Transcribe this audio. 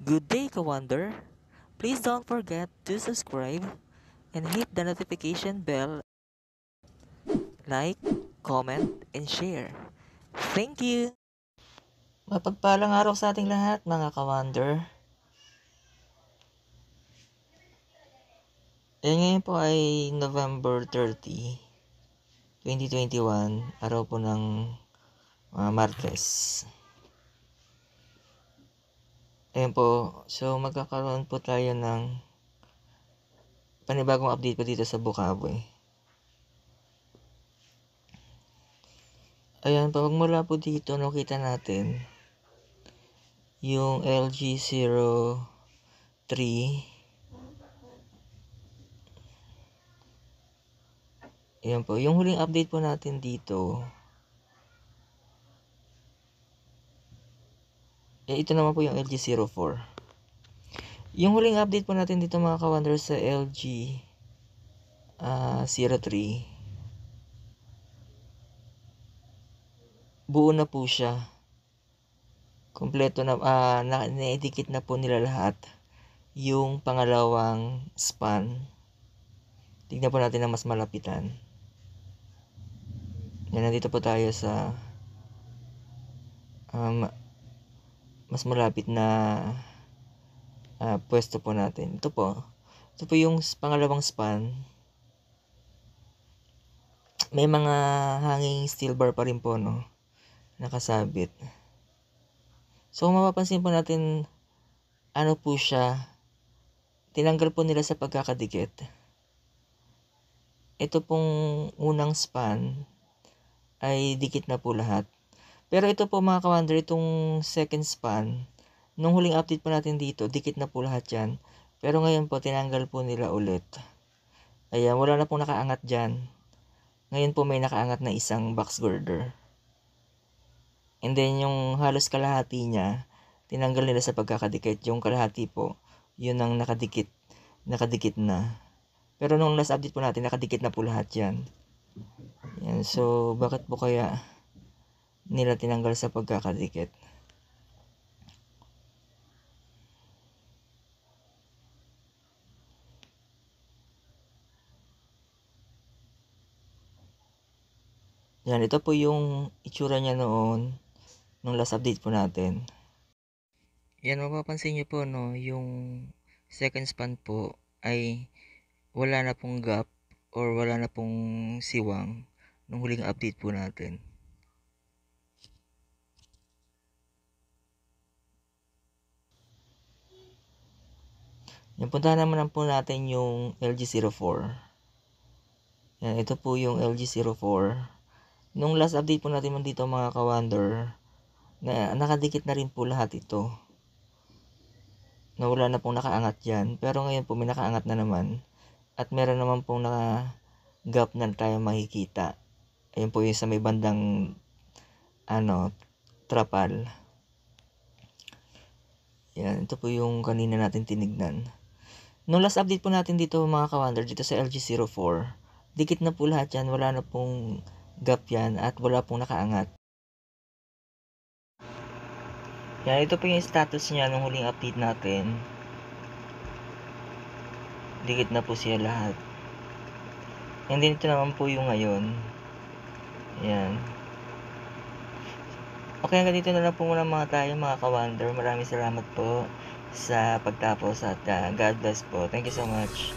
Good day, Kawander! Please don't forget to subscribe and hit the notification bell. Like, comment, and share. Thank you! Mapagpalang araw sa ating lahat, mga Kawander. Eh, ngayon po ay November 30, 2021, araw po ng uh, Martes. Ayan po. So, magkakaroon po tayo ng panibagong update po dito sa Bukaboy. Ayan, po. Magmula po dito, nakita natin yung LG03 Ayan po. Yung huling update po natin dito, Eh, ito naman po yung LG04. Yung huling update po natin dito mga ka-wonder sa LG uh, 03. Buo na po siya. Kompleto na, uh, na, na-etikit na po nila lahat yung pangalawang span. Tignan po natin na mas malapitan. Yan, nandito po tayo sa um, mas malapit na uh, pwesto po natin. Ito po. Ito po yung pangalawang span. May mga hanging steel bar pa rin po, no? Nakasabit. So, mapapansin po natin, ano po siya, tinanggal po nila sa pagkakadikit. Ito pong unang span ay dikit na po lahat. Pero ito po mga commander, itong second span, nung huling update po natin dito, dikit na po lahat yan. Pero ngayon po, tinanggal po nila ulit. Ayan, wala na pong nakaangat dyan. Ngayon po may nakaangat na isang box girder. And then yung halos kalahati niya, tinanggal nila sa pagkakadikit. Yung kalahati po, yun ang nakadikit. Nakadikit na. Pero nung last update po natin, nakadikit na po lahat yan. Yan, so bakit po kaya nila tinanggal sa pagkakadikit. Yan, ito po yung itsura niya noon nung last update po natin. Yan, mapapansin niyo po, no, yung second span po ay wala na pong gap or wala na pong siwang nung huling update po natin. Yung punta naman po natin yung LG04. Yan, ito po yung LG04. Nung last update po natin man dito mga kawander, na, nakadikit na rin po lahat ito. Na wala na pong nakaangat yan. Pero ngayon po may nakaangat na naman. At meron naman pong naka gap na tayo makikita. Ayun po yung sa may bandang ano, trapal. Yan, ito po yung kanina natin tinignan. No last update po natin dito mga kawander, dito sa LG04, dikit na po lahat yan, wala na pong gap yan at wala pong nakaangat. Yan, ito po yung status niya nung huling update natin. Dikit na po siya lahat. And then ito naman po yung ngayon. Ayan. Okay, hanggang dito na lang po muna mga tayo mga ka-wonder. Maraming salamat po sa pagtapos at uh, God bless po. Thank you so much.